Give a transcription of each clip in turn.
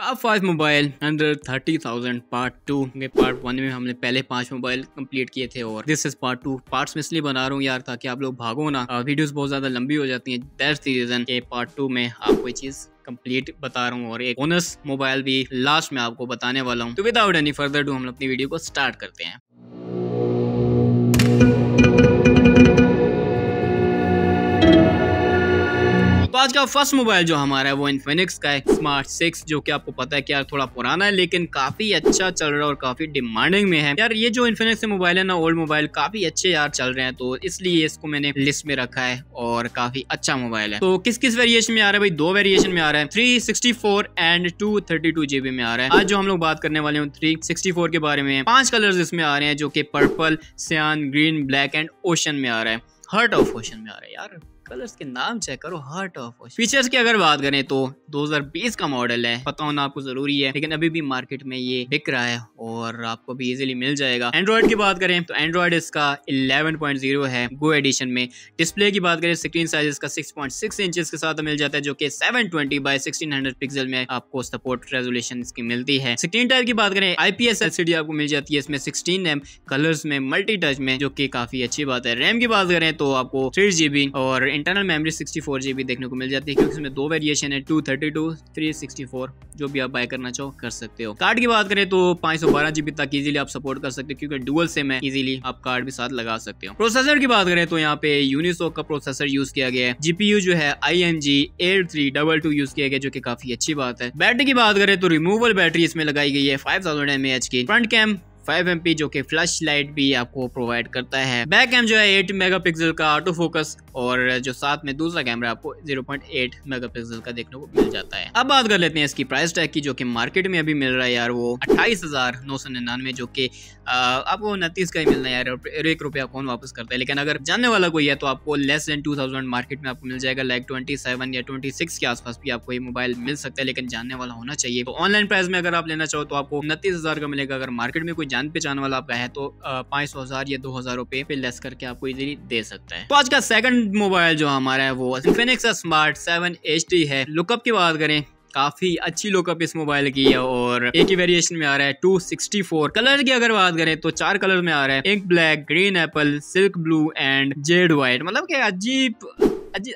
top five mobile under thirty thousand part two part one में हमने पहले पांच मोबाइल कंप्लीट किए थे और this is part two parts में इसलिए बना रहा हूँ यार ताकि आप लोग भागो ना वीडियोस uh, बहुत ज्यादा लंबी हो जाती है दैट्स द रीजन के पार्ट टू में आपको ये चीज कंप्लीट बता रहा हूँ और एक बोनस मोबाइल भी लास्ट में आपको बताने वाला हूँ तो विदाउट एनी फर्दर डू हम अपनी वीडियो को स्टार्ट करते हैं आज का फर्स्ट मोबाइल जो हमारा है वो इन्फिनिक्स का है स्मार्ट सिक्स जो कि आपको पता है कि यार थोड़ा पुराना है लेकिन काफी अच्छा चल रहा है और काफी डिमांडिंग में है यार ये जो इन्फिनिक्स मोबाइल है ना ओल्ड मोबाइल काफी अच्छे यार चल रहे हैं तो इसलिए इसको मैंने लिस्ट में रखा है और काफी अच्छा मोबाइल है तो किस किस वेरिएशन में आ रहा है भाई दो वेरिएशन में आ रहा है three sixty four and two thirty two GB में आ रहा है आज जो हम लोग बात करने वाले हैं थ्री सिक्सटी फोर के बारे में पांच कलर इसमें आ रहे हैं जो की पर्पल सियान ग्रीन ब्लैक एंड ओशन में आ रहा है हर्ट ऑफ ओशन में आ रहा है यार कलर्स के नाम चेक करो हार्ट ऑफ फीचर्स की अगर बात करें तो 2020 का मॉडल है पता होना आपको जरूरी है लेकिन अभी भी मार्केट में ये बिक रहा है और आपको भी इजिली मिल जाएगा एंड्रॉइड की बात करें तो एंड्रॉइड इसका 11.0 है गो एडिशन में डिस्प्ले की बात करें स्क्रीन साइज इसका 6.6 इंचेस के साथ मिल जाता है जो कि 720 ट्वेंटी बाई सिक्सटीन पिक्सल में आपको सपोर्ट रेजोल्यूशन इसकी मिलती है स्क्रीन टाइप की बात करें आईपीएस एलसीडी आपको मिल जाती है इसमें सिक्सटीन एम कलर्स में मल्टी टच में जो की काफी अच्छी बात है रैम की बात करें तो आपको थ्री और internal memory sixty four G B देखने को मिल जाती है क्योंकि इसमें दो वेरिएशन है two thirty two three sixty four जो भी आप बाय करना चाहो कर सकते हो कार्ड की बात करें तो पांच सौ बारह जीबी तक इजिली आप सपोर्ट कर सकते हो क्योंकि डुअल सेम है इजिली आप कार्ड भी साथ लगा सकते हो प्रोसेसर की बात करें तो यहाँ पे यूनिसो का प्रोसेसर यूज किया गया है जीपीयू जो है I N G eight three double two use किया गया जो की काफी अच्छी बात है बैटरी की बात करें तो रिमूवल बैटरी इसमें लगाई गई है फाइव थाउजेंड एम एच की फ्रंट कैम फाइव एम जो कि फ्लैश लाइट भी आपको प्रोवाइड करता है बैक कैम जो है एट मेगा का ऑटो फोकस और जो साथ में दूसरा कैमरा आपको जीरो पॉइंट का देखने को मिल जाता है अब बात कर लेते हैं इसकी प्राइस टैग की जो कि मार्केट में अभी मिल रहा है यार वो अट्ठाईस हजार जो कि आपको उनतीस का ही मिलना है यार एक रुपया कौन वापस करता है लेकिन अगर जानने वाला कोई है तो आपको लेस देन टू मार्केट में आपको मिल जाएगा लाइक ट्वेंटी या ट्वेंटी के आसपास भी आपको ये मोबाइल मिल सकता है लेकिन जानने वाला होना चाहिए तो ऑनलाइन प्राइस में अगर आप लेना चाहो तो आपको उनतीस का मिलेगा अगर मार्केट में कोई जान पहचान वाला आपका है तो पाँच सौ हज़ार या दो हज़ार रुपए पे लेस करके आपको इजीली दे सकता है तो आज का सेकंड मोबाइल जो हमारा है वो फिनिक्स स्मार्ट सेवन एच है लुकअप की बात करें काफी अच्छी लुकअप इस मोबाइल की है और एक ही वेरिएशन में आ रहा है 264 कलर की अगर बात करें तो चार कलर में आ रहा है एक black green apple silk blue and jade white मतलब कि अजीब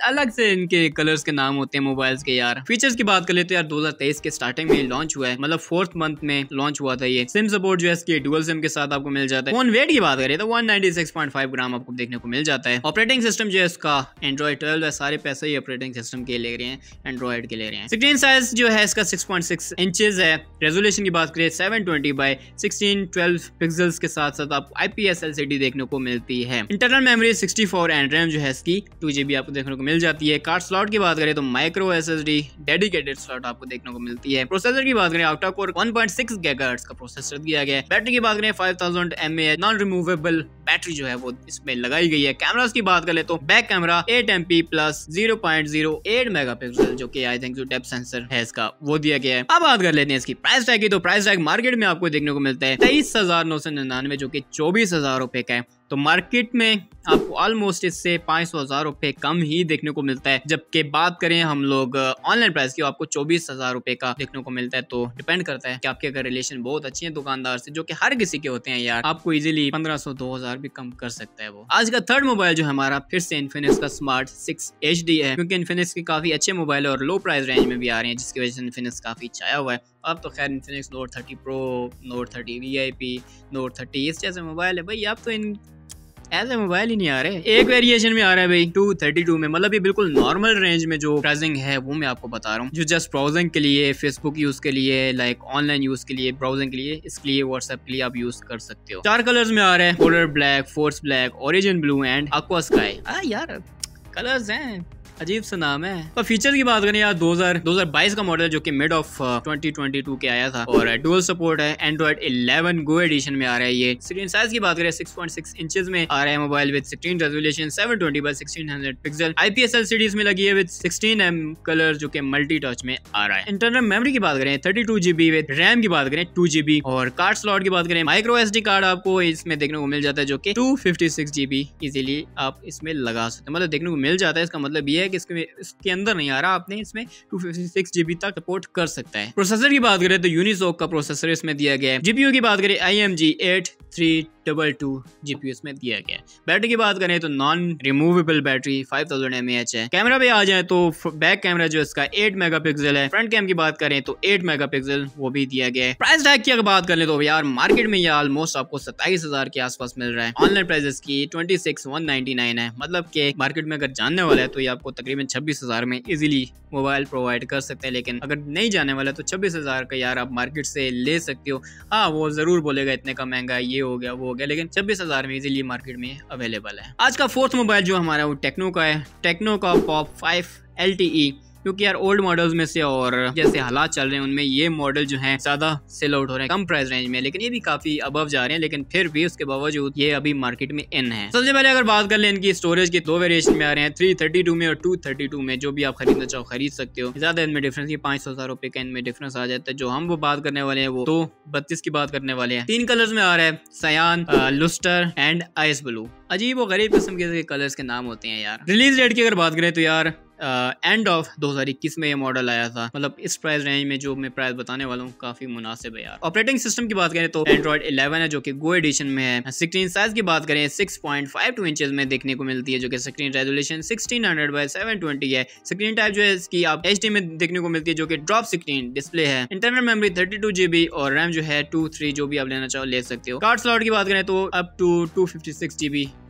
अलग से इनके कलर्स के नाम होते हैं मोबाइल्स के यार फीचर्स की बात कर ले तो यार 2023 के स्टार्टिंग में लॉन्च हुआ है मतलब फोर्थ मंथ में लॉन्च हुआ था ये सिम सपोर्ट जो है इसके डुअल सिम के साथ आपको मिल जाता है फोन वेट की बात करें तो 196.5 ग्राम आपको देखने को मिल जाता है ऑपरेटिंग सिस्टम जो है इसका एंड्रॉइड ट्वेल्व है सारे पैसे ही ऑपरेटिंग सिस्टम के ले रहे हैं एंड्रॉइड के ले रहे हैं स्क्रीन साइज जो है इसका सिक्स पॉइंट है रेजोल्यूशन की बात करिए seven twenty by sixteen twelve pixels के साथ साथ आप आई देखने को मिलती है internal memory sixty and RAM जो है इसकी टू आपको देखने को मिल जाती है कार्ड स्लॉट की बात करें तो माइक्रो एस डेडिकेटेड स्लॉट आपको देखने को मिलती है प्रोसेसर की बात करें आउटा कोर वन पॉइंट का प्रोसेसर दिया गया है बैटरी की बात करें five thousand M A non removable battery जो है वो इसमें लगाई गई है कैमराज की बात कर ले तो back camera eight M P plus zero point zero eight megapixel जो की आई थिंक जो डेप सेंसर है इसका वो दिया गया है अब बात कर लेते हैं इसकी प्राइस टैग की तो प्राइस टैग मार्केट में आपको देखने को मिलता है तेईस हजार नौ सौ निन्यानवे जो की चौबीस हजार रुपए का है तो मार्केट में आपको ऑलमोस्ट इससे पांच सौ हजार रुपए कम ही देखने को मिलता है जबकि बात करें हम लोग ऑनलाइन प्राइस की आपको चौबीस हजार रुपए का देखने को मिलता है तो डिपेंड करता है कि आपके अगर रिलेशन बहुत अच्छे हैं दुकानदार से जो कि हर किसी के होते हैं यार आपको इजीली पंद्रह सौ दो हजार बार भी कम कर सकता है वो आज का थर्ड मोबाइल जो हमारा फिर से इन्फिनिक्स का स्मार्ट सिक्स एच है क्योंकि इन्फिनिक्स के काफी अच्छे मोबाइल और लो प्राइस रेंज में भी आ रहे हैं जिसकी वजह से इन्फिनिक्स काफी छाया हुआ है अब तो खैर Infinix note thirty pro note thirty V I P note thirty इस जैसे मोबाइल है भाई अब तो इन ऐसे मोबाइल ही नहीं आ रहे एक वेरिएशन में आ रहा है भाई टू थर्टी टू में मतलब ये बिल्कुल नॉर्मल रेंज में जो प्राइसिंग है वो मैं आपको बता रहा हूँ जो जस्ट ब्राउजिंग के लिए फेसबुक यूज के लिए लाइक ऑनलाइन यूज के लिए ब्राउजिंग के लिए इसके लिए व्हाट्सएप के लिए आप यूज कर सकते हो चार कलर में आ रहे हैं polar black force black origin blue and aqua sky यार कलर्स हैं अजीब सा नाम है और फीचर की बात करें यार 2000 2022 का मॉडल जो कि मिड ऑफ 2022 के आया था और डुअल uh, सपोर्ट है एंड्रॉइड 11 गो एडिशन में आ रहा है ये स्क्रीन साइज की बात करें 6.6 इंचेस में आ रहा है mobile with sixteen resolution by sixteen hundred pixel IPS LCD में लगी है विद एम कलर जो कि मल्टी टच में आ रहा है इंटरनल मेमोरी की बात करें thirty two GB with RAM की बात करें टू जीबी और कार्ड स्लॉट की बात करें माइक्रो डी कार्ड आपको इसमें देखने को मिल जाता है जो कि जीबी इजिली आप इसमें लगा सकते हैं मतलब देखने को मिल जाता है इसका मतलब ये कि इसके इसके अंदर नहीं आ रहा आपने इसमें टू फिफ्टी तक सपोर्ट कर सकता है प्रोसेसर की बात करें तो यूनिसोक का प्रोसेसर इसमें दिया गया है जीपीयू की बात करें I M G eight three double two G P में दिया गया है बैटरी की बात करें तो non removable battery five thousand M H है कैमरा पे आ जाए तो बैक कैमरा जो इसका एट मेगा पिक्सल है फ्रंट कैम की बात करें तो एट मेगा पिक्सल वो भी दिया गया है प्राइस टैग की अगर बात करें तो यार मार्केट में ये ऑलमोस्ट आपको सत्ताईस हजार के आसपास मिल रहा है ऑनलाइन प्राइस की twenty six one ninety nine है मतलब के मार्केट में अगर जानने वाला है तो ये आपको तकरीबन छब्बीस हजार में इजिली मोबाइल प्रोवाइड कर सकते हैं लेकिन अगर नहीं जाने वाला तो छब्बीस हजार का यार आप मार्केट से ले सकते हो हाँ वो जरूर बोलेगा इतने का महंगा ये हो गया वो गया लेकिन छब्बीस हजार में इजिली मार्केट में अवेलेबल है आज का फोर्थ मोबाइल जो हमारा वो टेक्नो का है टेक्नो का pop five L T E क्योंकि यार ओल्ड मॉडल्स में से और जैसे हालात चल रहे हैं उनमें ये मॉडल जो है ज्यादा सेल आउट हो रहे हैं कम प्राइस रेंज में लेकिन ये भी काफी अबव जा रहे हैं लेकिन फिर भी उसके बावजूद ये अभी मार्केट में इन है सबसे पहले अगर बात कर ले इनकी स्टोरेज के दो वेरिएशन में आ रहे हैं थ्री में और टू में जो भी आप खरीदना चाहो खरीद सकते हो ज्यादा इनमें डिफरेंस ये पांच सौ हजार रुपए का इनमें डिफरेंस आ जाता है जो हम वो बात करने वाले हैं वो दो बत्तीस की बात करने वाले हैं तीन कलर्स में आ रहा है सयान लुस्टर एंड आइस ब्लू अजीब और गरीब किस्म के कलर्स के नाम होते हैं यार रिलीज डेट की अगर बात करें तो यार एंड ऑफ 2021 में ये मॉडल आया था मतलब इस प्राइस रेंज में जो मैं प्राइस बताने वाला हूँ काफी मुनासिब है यार ऑपरेटिंग सिस्टम की बात करें तो एंड्रॉइड 11 है जो कि गो एडिशन में है स्क्रीन साइज की बात करें 6.52 इंचेज में देखने को मिलती है जो कि स्क्रीन रेजोल्यूशन 1600 बाय ट्वेंटी है स्क्रीन टाइप जो है इसकी आप एच में देखने को मिलती है जो कि ड्रॉप स्क्रीन डिस्प्ले है इंटरनल मेमोरी थर्टी और रैम जो है टू थ्री जो भी आप लेना चाहो ले सकते हो कार्ड स्लॉट की बात करें तो अप टू टू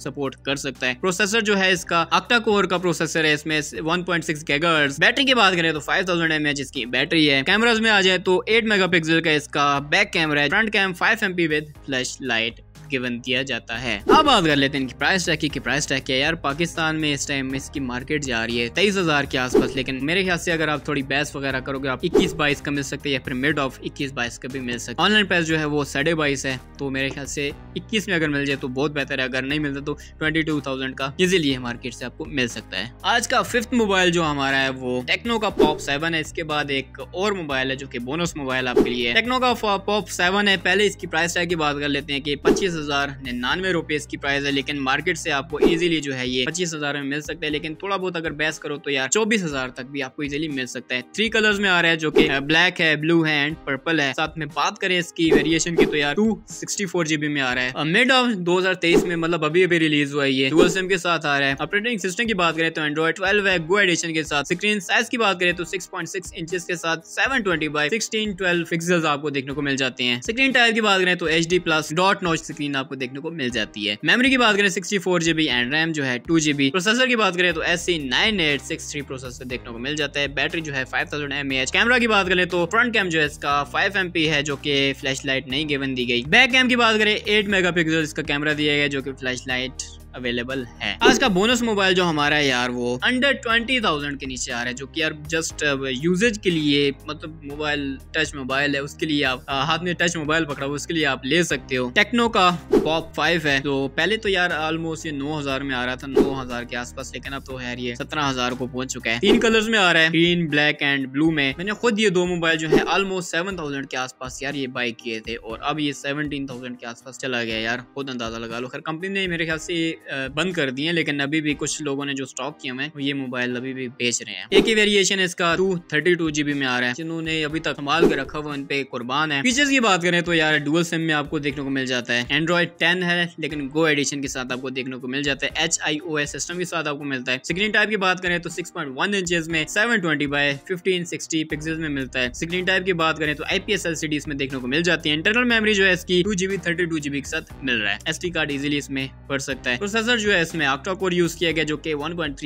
सपोर्ट कर सकता है प्रोसेसर जो है इसका अक्टा कोर का प्रोसेसर है इसमें 1.6 गैगर्स बैटरी की बात करें तो 5000 थाउजेंड एम इसकी बैटरी है कैमराज में आ जाए तो 8 मेगापिक्सल का इसका बैक कैमरा है front cam 5 MP with flash light given किया जाता है अब बात कर लेते हैं इनकी प्राइस टैग की प्राइस टैग क्या है यार पाकिस्तान में इस टाइम में इसकी मार्केट जा रही है तेईस हजार के आसपास लेकिन मेरे ख्याल से अगर आप थोड़ी बैस वगैरह करोगे आप इक्कीस बाईस का मिल सकते हैं या फिर मिड ऑफ इक्कीस बाईस का भी मिल सकते ऑनलाइन प्राइस जो है वो साढ़े बाईस है तो मेरे ख्याल से इक्कीस में अगर मिल जाए तो बहुत बेहतर है अगर नहीं मिलता तो ट्वेंटी टू थाउजेंड का इजिली है मार्केट से आपको मिल सकता है आज का फिफ्थ मोबाइल जो हमारा है वो टेक्नो का पॉप सेवन है इसके बाद एक और मोबाइल है जो की बोनस मोबाइल आपके लिए टेक्नो का पॉप सेवन है पहले इसकी प्राइस टैग की बात कर लेते हैं कि पच्चीस हज़ार निन्यानवे रुपीज़ की प्राइस है लेकिन मार्केट से आपको इजीली जो है ये पच्चीस हज़ार में मिल सकता है लेकिन थोड़ा बहुत अगर बेस करो तो यार चौबीस हज़ार तक भी आपको इजीली मिल सकता है थ्री कलर्स में आ रहा है जो कि ब्लैक है ब्लू है एंड पर्पल है साथ में बात करें इसकी वेरिएशन की तो यार टू सिक्सटी जीबी में आ रहा है मिड ऑफ दो में मतलब अभी अभी रिलीज हुआ है ये डुअल सिम के साथ आ रहा है ऑपरेटिंग सिस्टम की बात करें तो एंड्रॉइड ट्वेल्व है गो एडिशन के साथ स्क्रीन साइज की बात करें तो सिक्स पॉइंट सिक्स इंच के साथ seven twenty by sixteen twelve pixel आपको देखने को मिल जाते हैं स्क्रीन टाइप की बात करें तो H D plus dot notch screen screen आपको देखने को मिल जाती है मेमोरी की बात करें sixty four GB and RAM जो है टू जीबी प्रोसेसर की बात करें तो S C nine eight six three processor देखने को मिल जाता है बैटरी जो है five thousand M H camera की बात करें तो फ्रंट कैम जो है इसका फाइव एम पी है जो की फ्लैश लाइट नहीं गिवन दी गई बैक कैम की बात करें एट मेगा पिक्सल इसका कैमरा दिया गया जो की फ्लैश लाइट अवेलेबल है आज का बोनस मोबाइल जो हमारा है यार वो अंडर ट्वेंटी थाउजेंड के नीचे आ रहा है जो कि यार जस्ट यूजेज uh, के लिए मतलब मोबाइल टच मोबाइल है उसके लिए आप uh, हाथ में टच मोबाइल पकड़ा हुआ उसके लिए आप ले सकते हो टेक्नो का पॉप फाइव है तो पहले तो यार ऑलमोस्ट ये नौ हजार में आ रहा था नौ हजार के आसपास लेकिन अब तो यार ये सत्रह हजार को पहुंच चुका है तीन कलर में आ रहा है ग्रीन ब्लैक एंड ब्लू में मैंने खुद ये दो मोबाइल जो है ऑलमोस्ट सेवन थाउजेंड के आसपास यार ये बाई किए थे और अब ये सेवनटीन थाउजेंड के आसपास चला गया यार खुद अंदाजा लगा लो खैर कंपनी ने मेरे ख्याल से बंद कर दिए लेकिन अभी भी कुछ लोगों ने जो स्टॉक किया हुए ये मोबाइल अभी भी बेच रहे हैं एक ही वेरिएशन इसका टू थर्टी टू जीबी में आ रहा है जिन्होंने अभी तक संभाल कर रखा हुआ इन पे कुर्बान है फीचर्स की बात करें तो यार डुअल सिम में आपको देखने को मिल जाता है एंड्रॉइड टेन है लेकिन गो एडिशन के साथ आपको देखने को मिल जाता है H I O S system के साथ आपको मिलता है स्क्रीन टाइप की बात करें तो सिक्स पॉइंट वन इंच में seven twenty by fifteen sixty pixel में मिलता है स्क्रीन टाइप की बात करें तो आईपीएस सी इसमें देखने को मिल जाती है इंटरनल मेमरी जो है इसकी two GB thirty two GB के साथ मिल रहा है एस कार्ड इजिली इसमें पड़ सकता है प्रोसेसर जो है इसमें ऑक्टा कोर यूज किया गया जो के 1.3 पॉइंट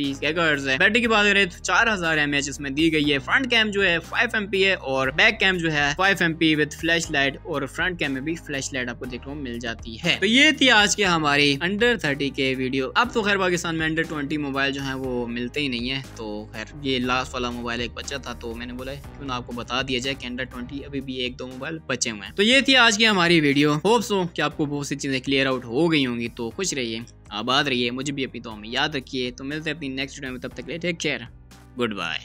है बैटरी की बात करें तो चार हजार एम एच इसमें दी गई है फ्रंट कैम जो है फाइव एम है और बैक कैम जो है five M P with flash light और फ्रंट कैम में भी फ्लैश लाइट आपको देखने को मिल जाती है तो ये थी आज की हमारी अंडर थर्टी के वीडियो अब तो खैर पाकिस्तान में अंडर ट्वेंटी मोबाइल जो है वो मिलते ही नहीं है तो खैर ये लास्ट वाला मोबाइल एक बच्चा था तो मैंने बोला क्यों ना आपको बता दिया जाए कि अंडर ट्वेंटी अभी भी एक दो मोबाइल बचे हुए हैं तो ये थी आज की हमारी वीडियो होप सो कि आपको बहुत सी चीजें क्लियर आउट हो गई होंगी तो खुश रहिए आबाद रहिए मुझे भी अपनी तो में याद रखिए तो मिलते हैं अपनी नेक्स्ट वीडियो में तब तक के लिए टेक केयर गुड बाय